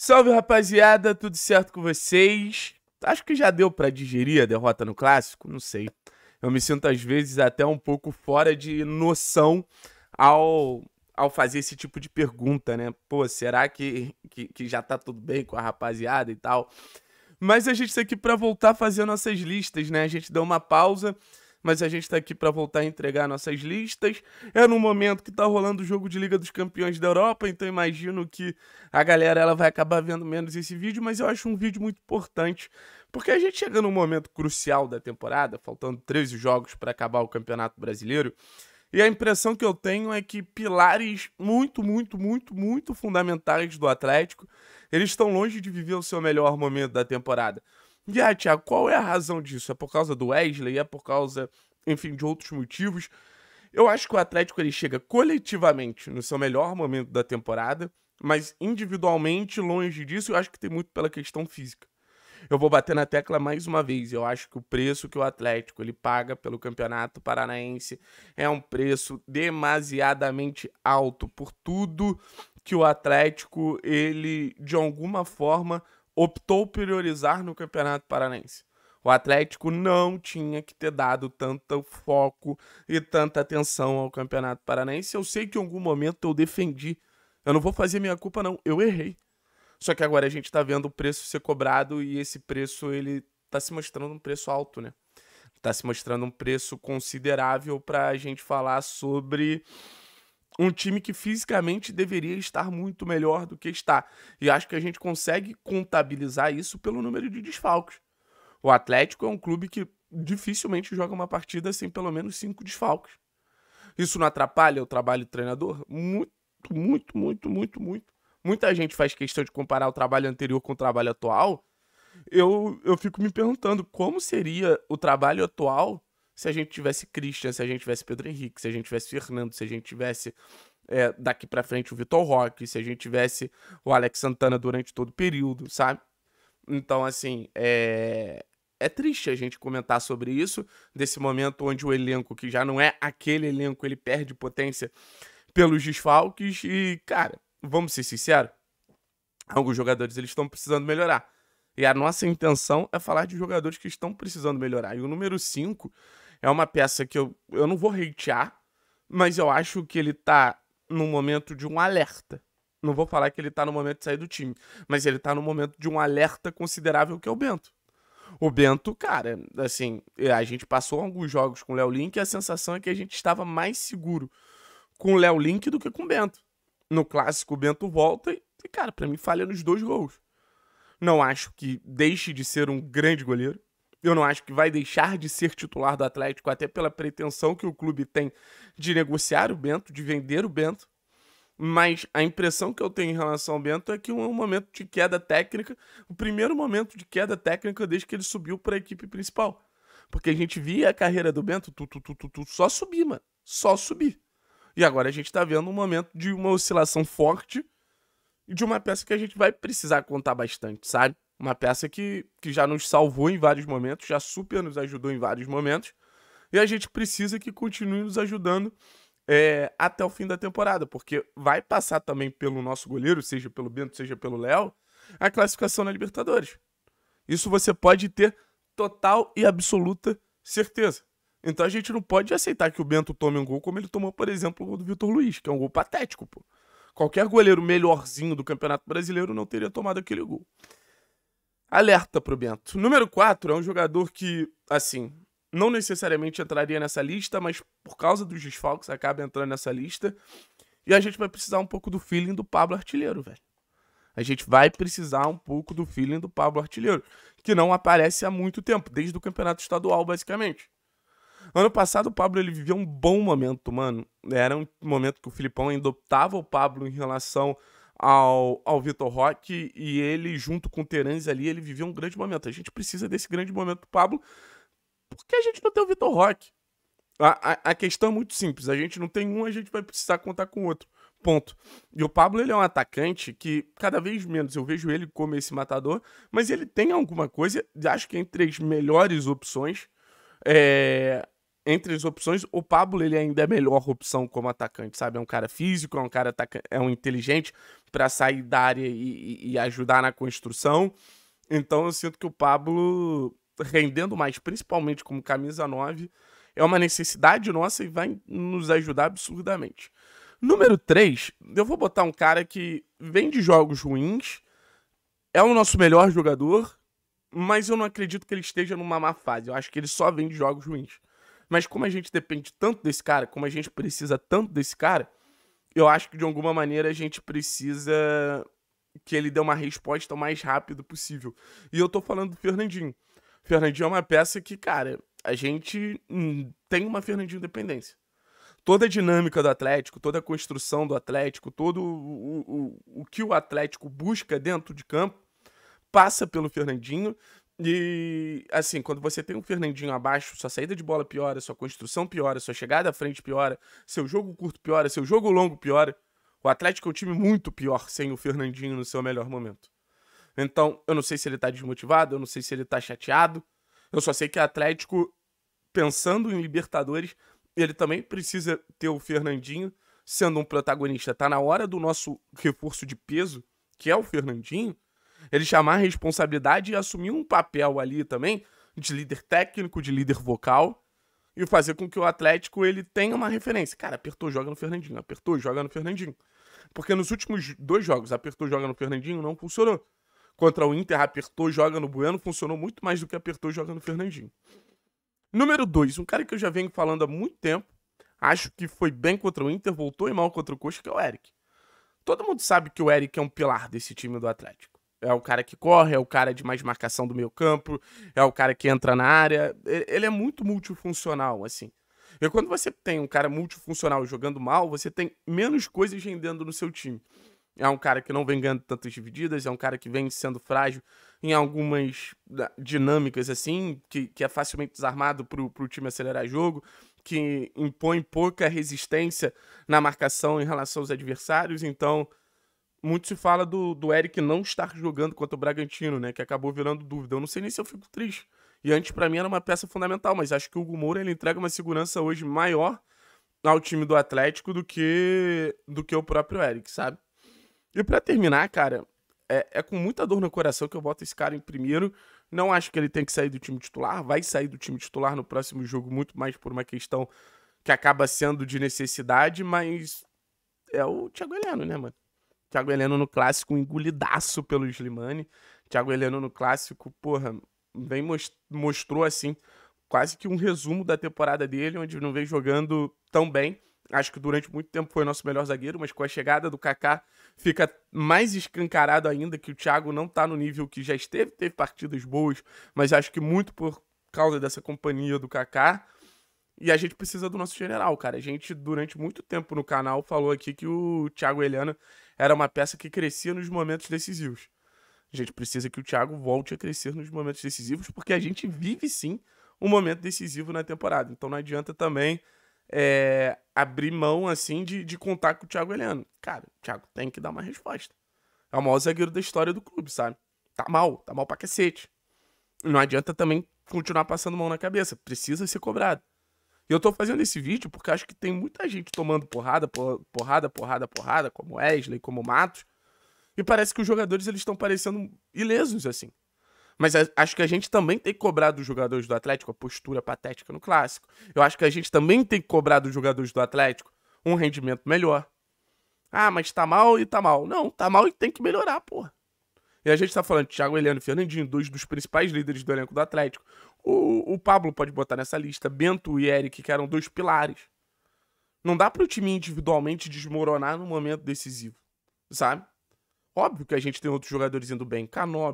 Salve rapaziada, tudo certo com vocês? Acho que já deu para digerir a derrota no clássico, não sei. Eu me sinto às vezes até um pouco fora de noção ao, ao fazer esse tipo de pergunta, né? Pô, será que, que, que já tá tudo bem com a rapaziada e tal? Mas a gente tá aqui para voltar a fazer nossas listas, né? A gente deu uma pausa mas a gente está aqui para voltar a entregar nossas listas. É no momento que está rolando o jogo de Liga dos Campeões da Europa, então imagino que a galera ela vai acabar vendo menos esse vídeo, mas eu acho um vídeo muito importante, porque a gente chega num momento crucial da temporada, faltando 13 jogos para acabar o Campeonato Brasileiro. E a impressão que eu tenho é que pilares muito, muito, muito, muito fundamentais do Atlético, eles estão longe de viver o seu melhor momento da temporada. E ah, Thiago, qual é a razão disso? É por causa do Wesley? É por causa, enfim, de outros motivos? Eu acho que o Atlético ele chega coletivamente no seu melhor momento da temporada, mas individualmente, longe disso, eu acho que tem muito pela questão física. Eu vou bater na tecla mais uma vez. Eu acho que o preço que o Atlético ele paga pelo Campeonato Paranaense é um preço demasiadamente alto por tudo que o Atlético ele de alguma forma optou priorizar no Campeonato Paranaense. O Atlético não tinha que ter dado tanto foco e tanta atenção ao Campeonato Paranaense. Eu sei que em algum momento eu defendi. Eu não vou fazer minha culpa, não. Eu errei. Só que agora a gente está vendo o preço ser cobrado e esse preço ele tá se mostrando um preço alto, né? Tá se mostrando um preço considerável para a gente falar sobre um time que fisicamente deveria estar muito melhor do que está. E acho que a gente consegue contabilizar isso pelo número de desfalques. O Atlético é um clube que dificilmente joga uma partida sem pelo menos cinco desfalques. Isso não atrapalha o trabalho do treinador? Muito, muito, muito, muito, muito. Muita gente faz questão de comparar o trabalho anterior com o trabalho atual. Eu, eu fico me perguntando como seria o trabalho atual se a gente tivesse Christian, se a gente tivesse Pedro Henrique, se a gente tivesse Fernando, se a gente tivesse é, daqui para frente o Vitor Roque, se a gente tivesse o Alex Santana durante todo o período, sabe? Então, assim, é... é triste a gente comentar sobre isso, desse momento onde o elenco, que já não é aquele elenco, ele perde potência pelos desfalques e, cara, vamos ser sinceros, alguns jogadores eles estão precisando melhorar. E a nossa intenção é falar de jogadores que estão precisando melhorar. E o número 5, é uma peça que eu, eu não vou hatear, mas eu acho que ele tá num momento de um alerta. Não vou falar que ele tá no momento de sair do time, mas ele tá no momento de um alerta considerável que é o Bento. O Bento, cara, assim, eh, a gente passou alguns jogos com o Léo Link e a sensação é que a gente estava mais seguro com o Léo Link do que com o Bento. No clássico, o Bento volta e, cara, para mim falha nos dois gols. Não acho que deixe de ser um grande goleiro. Eu não acho que vai deixar de ser titular do Atlético, até pela pretensão que o clube tem de negociar o Bento, de vender o Bento. Mas a impressão que eu tenho em relação ao Bento é que é um momento de queda técnica, o primeiro momento de queda técnica desde que ele subiu para a equipe principal. Porque a gente via a carreira do Bento tu, tu, tu, tu, tu, só subir, mano. Só subir. E agora a gente está vendo um momento de uma oscilação forte e de uma peça que a gente vai precisar contar bastante, sabe? Uma peça que, que já nos salvou em vários momentos, já super nos ajudou em vários momentos. E a gente precisa que continue nos ajudando é, até o fim da temporada, porque vai passar também pelo nosso goleiro, seja pelo Bento, seja pelo Léo, a classificação na Libertadores. Isso você pode ter total e absoluta certeza. Então a gente não pode aceitar que o Bento tome um gol como ele tomou, por exemplo, o gol do Vitor Luiz, que é um gol patético, pô. Qualquer goleiro melhorzinho do Campeonato Brasileiro não teria tomado aquele gol. Alerta pro Bento. Número 4 é um jogador que, assim, não necessariamente entraria nessa lista, mas por causa dos desfalques acaba entrando nessa lista. E a gente vai precisar um pouco do feeling do Pablo Artilheiro, velho. A gente vai precisar um pouco do feeling do Pablo Artilheiro, que não aparece há muito tempo, desde o campeonato estadual, basicamente. Ano passado, o Pablo ele vivia um bom momento, mano. Era um momento que o Filipão ainda optava o Pablo em relação ao, ao Vitor Roque e ele, junto com o Terence ali, ele viveu um grande momento. A gente precisa desse grande momento do Pablo, porque a gente não tem o Vitor Roque. A, a, a, questão é muito simples: a gente não tem um, a gente vai precisar contar com o outro. Ponto. E o Pablo, ele é um atacante que cada vez menos eu vejo ele como esse matador, mas ele tem alguma coisa, acho que é entre as melhores opções. É, entre as opções, o Pablo ele ainda é a melhor opção como atacante, sabe? É um cara físico, é um cara é um inteligente para sair da área e, e, ajudar na construção. Então eu sinto que o Pablo rendendo mais, principalmente como camisa 9, é uma necessidade nossa e vai nos ajudar absurdamente. Número 3, eu vou botar um cara que vem de jogos ruins, é o nosso melhor jogador, mas eu não acredito que ele esteja numa má fase. Eu acho que ele só vem de jogos ruins. Mas como a gente depende tanto desse cara, como a gente precisa tanto desse cara, eu acho que de alguma maneira a gente precisa que ele dê uma resposta o mais rápido possível. E eu tô falando do Fernandinho. Fernandinho é uma peça que, cara, a gente tem uma Fernandinho dependência. Toda a dinâmica do Atlético, toda a construção do Atlético, todo o, o, o que o Atlético busca dentro de campo passa pelo Fernandinho e, assim, quando você tem um Fernandinho abaixo, sua saída de bola piora, sua construção piora, sua chegada à frente piora, seu jogo curto piora, seu jogo longo piora. O Atlético é um time muito pior sem o Fernandinho no seu melhor momento. Então, eu não sei se ele tá desmotivado, eu não sei se ele tá chateado. Eu só sei que o Atlético, pensando em Libertadores, ele também precisa ter o Fernandinho sendo um protagonista. Tá na hora do nosso reforço de peso, que é o Fernandinho, ele chamar a responsabilidade e assumir um papel ali também de líder técnico, de líder vocal e fazer com que o Atlético ele tenha uma referência. Cara, apertou, joga no Fernandinho, apertou, joga no Fernandinho. Porque nos últimos dois jogos, apertou, joga no Fernandinho, não funcionou. Contra o Inter, apertou, joga no Bueno, funcionou muito mais do que apertou, joga no Fernandinho. Número dois, um cara que eu já venho falando há muito tempo, acho que foi bem contra o Inter, voltou e mal contra o Coxa, que é o Eric. Todo mundo sabe que o Eric é um pilar desse time do Atlético. É o cara que corre, é o cara de mais marcação do meio campo, é o cara que entra na área. Ele é muito multifuncional, assim. E quando você tem um cara multifuncional jogando mal, você tem menos coisas rendendo no seu time. É um cara que não vem ganhando tantas divididas, é um cara que vem sendo frágil em algumas dinâmicas, assim, que, que é facilmente desarmado para o time acelerar jogo, que impõe pouca resistência na marcação em relação aos adversários. Então, muito se fala do, do Eric não estar jogando contra o Bragantino, né? Que acabou virando dúvida. Eu não sei nem se eu fico triste. E antes, para mim, era uma peça fundamental, mas acho que o Hugo Moura ele entrega uma segurança hoje maior ao time do Atlético do que do que o próprio Eric, sabe? E para terminar, cara, é, é com muita dor no coração que eu boto esse cara em primeiro. Não acho que ele tem que sair do time titular, vai sair do time titular no próximo jogo, muito mais por uma questão que acaba sendo de necessidade, mas é o Thiago Heleno, né, mano? Thiago Heleno no clássico, engolidaço pelo Slimani. Thiago Heleno no clássico, porra, vem most mostrou assim quase que um resumo da temporada dele, onde não vem jogando tão bem. Acho que durante muito tempo foi nosso melhor zagueiro, mas com a chegada do Kaká fica mais escancarado ainda que o Thiago não está no nível que já esteve, teve partidas boas, mas acho que muito por causa dessa companhia do Kaká. E a gente precisa do nosso general, cara. A gente, durante muito tempo no canal, falou aqui que o Thiago Helena era uma peça que crescia nos momentos decisivos. A gente precisa que o Thiago volte a crescer nos momentos decisivos, porque a gente vive sim um momento decisivo na temporada. Então não adianta também é, abrir mão assim de, de contar com o Thiago Helena. Cara, o Thiago tem que dar uma resposta. É o maior zagueiro da história do clube, sabe? Tá mal, tá mal pra cacete. Não adianta também continuar passando mão na cabeça. Precisa ser cobrado. E eu tô fazendo esse vídeo porque acho que tem muita gente tomando porrada, porrada, porrada, porrada, como Wesley, como Matos. E parece que os jogadores eles estão parecendo ilesos assim. Mas acho que a gente também tem que cobrar dos jogadores do Atlético a postura patética no clássico. Eu acho que a gente também tem que cobrar dos jogadores do Atlético um rendimento melhor. Ah, mas tá mal e tá mal. Não, tá mal e tem que melhorar, porra. E a gente tá falando de Thiago Heleno e Fernandinho, dois dos principais líderes do elenco do Atlético. O, o Pablo pode botar nessa lista, Bento e Eric, que eram dois pilares. Não dá para o time individualmente desmoronar no momento decisivo, sabe? Óbvio que a gente tem outros jogadores indo bem,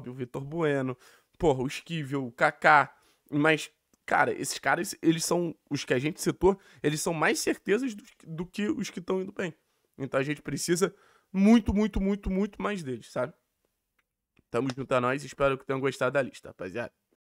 o Vitor Bueno, porra, o Esquivel, o Kaká, mas cara, esses caras, eles são os que a gente citou, eles são mais certezas do, do que os que estão indo bem. Então a gente precisa muito, muito, muito, muito mais deles, sabe? Tamo junto a nós, espero que tenham gostado da lista, rapaziada.